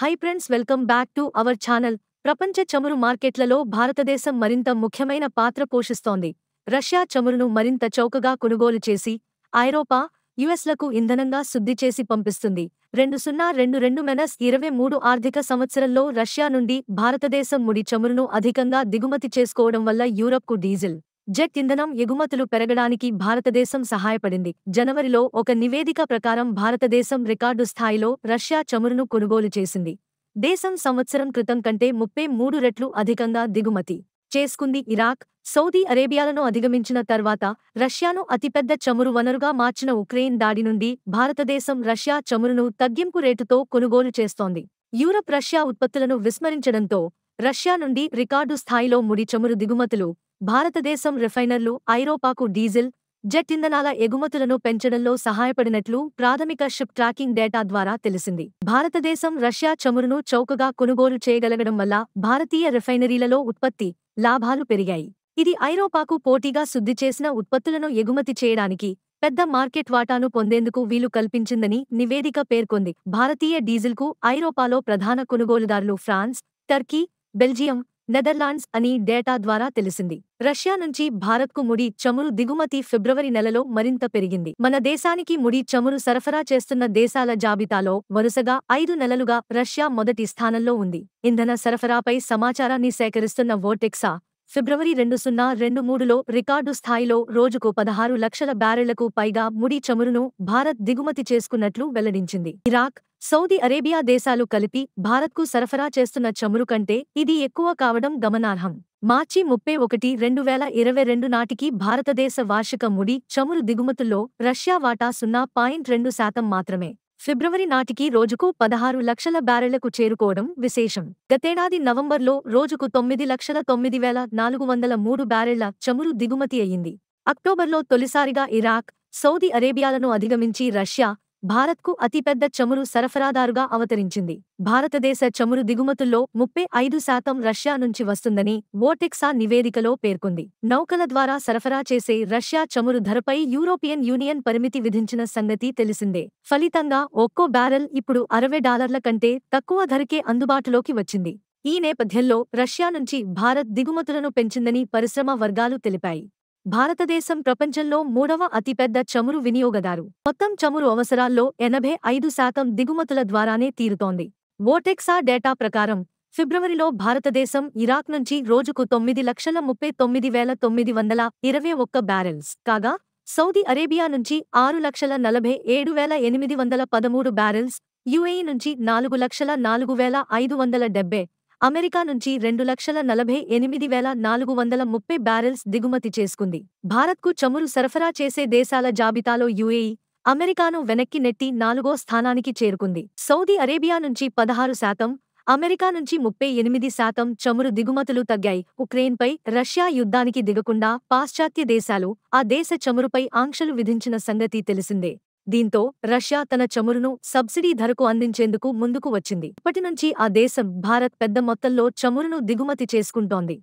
high friends welcome back to our channel ప్రపంచ చమురు మార్కెట్లలో భారతదేశం మరింత ముఖ్యమైన పాత్ర పోషిస్తోంది రష్యా చమురును మరింత చౌకగా కొనుగోలు చేసి ఐరోపా యుఎస్లకు ఇంధనంగా శుద్ధి చేసి పంపిస్తుంది రెండు సున్నా రెండు రెండు మెనస్ ఇరవై మూడు ఆర్థిక సంవత్సరంలో రష్యా నుండి భారతదేశం ముడి చమురును అధికంగా దిగుమతి చేసుకోవడం వల్ల యూరప్కు డీజిల్ జెట్ ఇంధనం ఎగుమతులు పెరగడానికి భారతదేశం సహాయపడింది జనవరిలో ఒక నివేదిక ప్రకారం భారతదేశం రికార్డు స్థాయిలో రష్యా చమురును కొనుగోలు చేసింది దేశం సంవత్సరం క్రితం కంటే ముప్పై మూడు రెట్లు అధికంగా దిగుమతి చేసుకుంది ఇరాక్ సౌదీ అరేబియాలను అధిగమించిన తర్వాత రష్యాను అతిపెద్ద చమురు వనరుగా మార్చిన ఉక్రెయిన్ దాడి నుండి భారతదేశం రష్యా చమురును తగ్గింపు రేటుతో కొనుగోలు చేస్తోంది యూరప్ రష్యా ఉత్పత్తులను విస్మరించడంతో రష్యా నుండి రికార్డు స్థాయిలో ముడి చమురు దిగుమతులు భారతదేశం రిఫైనర్లు ఐరోపాకు డీజిల్ జెట్ ఇంధనాల ఎగుమతులను పెంచడంలో సహాయపడినట్లు ప్రాథమిక షిప్ ట్రాకింగ్ డేటా ద్వారా తెలిసింది భారతదేశం రష్యా చమురును చౌకగా కొనుగోలు చేయగలగడం వల్ల భారతీయ రిఫైనరీలలో ఉత్పత్తి లాభాలు పెరిగాయి ఇది ఐరోపాకు పోటీగా శుద్ధి చేసిన ఉత్పత్తులను ఎగుమతి చేయడానికి పెద్ద మార్కెట్ వాటాను పొందేందుకు వీలు కల్పించిందని నివేదిక పేర్కొంది భారతీయ డీజిల్కు ఐరోపాలో ప్రధాన కొనుగోలుదారులు ఫ్రాన్స్ టర్కీ బెల్జియం నెదర్లాండ్స్ అని డేటా ద్వారా తెలిసింది రష్యా నుంచి భారత్కు ముడి చమురు దిగుమతి ఫిబ్రవరి నెలలో మరింత పెరిగింది మన దేశానికి ముడి చమురు సరఫరా చేస్తున్న దేశాల జాబితాలో వరుసగా ఐదు నెలలుగా రష్యా మొదటి స్థానంలో ఉంది ఇంధన సరఫరాపై సమాచారాన్ని సేకరిస్తున్న వోటెక్సా ఫిబ్రవరి రెండు సున్నా రెండు మూడులో రికార్డు స్థాయిలో రోజుకు పదహారు లక్షల బ్యారెళ్లకు పైగా ముడి చమురును భారత్ దిగుమతి చేసుకున్నట్లు వెల్లడించింది ఇరాక్ సౌదీ అరేబియా దేశాలు కలిపి భారత్కు సరఫరా చేస్తున్న చమురు కంటే ఇది ఎక్కువ కావడం గమనార్హం మార్చి ముప్పై ఒకటి రెండు వేల ఇరవై రెండు నాటికి భారతదేశ వార్షిక ముడి చమురు దిగుమతుల్లో రష్యా వాటా సున్నా పాయింట్ రెండు శాతం మాత్రమే ఫిబ్రవరి నాటికి రోజుకు పదహారు లక్షల బ్యారెళ్లకు చేరుకోవడం విశేషం గతేడాది నవంబర్లో రోజుకు తొమ్మిది లక్షల తొమ్మిది వేల నాలుగు వందల మూడు బ్యారెళ్ల చమురు దిగుమతి అయ్యింది అక్టోబర్లో తొలిసారిగా ఇరాక్ సౌదీ అరేబియాలను అధిగమించి రష్యా భారత్కు అతిపెద్ద చమురు సరఫరాదారుగా అవతరించింది భారతదేశ చమురు దిగుమతుల్లో ముప్పై ఐదు శాతం రష్యా నుంచి వస్తుందని వోటెక్సా నివేదికలో పేర్కొంది నౌకల ద్వారా సరఫరా చేసే రష్యా చమురు ధరపై యూరోపియన్ యూనియన్ పరిమితి విధించిన సంగతి తెలిసిందే ఫలితంగా ఒక్కో బ్యారెల్ ఇప్పుడు అరవై డాలర్ల కంటే తక్కువ ధరకే అందుబాటులోకి వచ్చింది ఈ నేపథ్యంలో రష్యా నుంచి భారత్ దిగుమతులను పెంచిందని పరిశ్రమ వర్గాలు తెలిపాయి భారతదేశం ప్రపంచంలో మూడవ అతిపెద్ద చమురు వినియోగదారు మొత్తం చమురు అవసరాల్లో ఎనభై ఐదు శాతం దిగుమతుల ద్వారానే తీరుతోంది ఓటెక్సా డేటా ప్రకారం ఫిబ్రవరిలో భారతదేశం ఇరాక్ నుంచి రోజుకు తొమ్మిది లక్షల ముప్పై తొమ్మిది వేల తొమ్మిది వందల ఇరవై ఒక్క బ్యారెల్స్ కాగా సౌదీ అరేబియా నుంచి ఆరు లక్షల నలభై ఏడు వేల ఎనిమిది వందల పదమూడు బ్యారెల్స్ యుఏఈ నుంచి నాలుగు లక్షల నాలుగు వేల ఐదు వందల డెబ్బై అమెరికా నుంచి రెండు లక్షల నలభై ఎనిమిది వేల నాలుగు వందల ముప్పై బ్యారెల్స్ దిగుమతి చేసుకుంది భారత్కు చమురు సరఫరా చేసే దేశాల జాబితాలో యుఏఈ అమెరికాను వెనక్కి నెట్టి నాలుగో స్థానానికి చేరుకుంది సౌదీ అరేబియా నుంచి పదహారు శాతం అమెరికా నుంచి ముప్పై ఎనిమిది శాతం చమురు దిగుమతులు తగ్గాయి ఉక్రెయిన్పై రష్యా యుద్ధానికి దిగకుండా పాశ్చాత్య దేశాలు ఆ దేశ చమురుపై ఆంక్షలు విధించిన సంగతి తెలిసిందే దీంతో రష్యా తన చమురును సబ్సిడీ ధరకు అందించేందుకు ముందుకు వచ్చింది ఇప్పటినుంచి ఆ దేశం భారత్ పెద్ద మొత్తంలో చమురును దిగుమతి చేసుకుంటోంది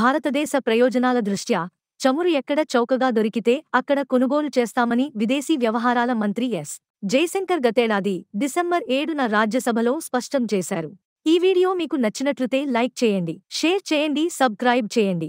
భారతదేశ ప్రయోజనాల దృష్ట్యా చమురు ఎక్కడ చౌకగా దొరికితే అక్కడ కొనుగోలు చేస్తామని విదేశీ వ్యవహారాల మంత్రి ఎస్ జయశంకర్ గతేడాది డిసెంబర్ ఏడున రాజ్యసభలో స్పష్టం చేశారు ఈ వీడియో మీకు నచ్చినట్లయితే లైక్ చేయండి షేర్ చేయండి సబ్స్క్రైబ్ చేయండి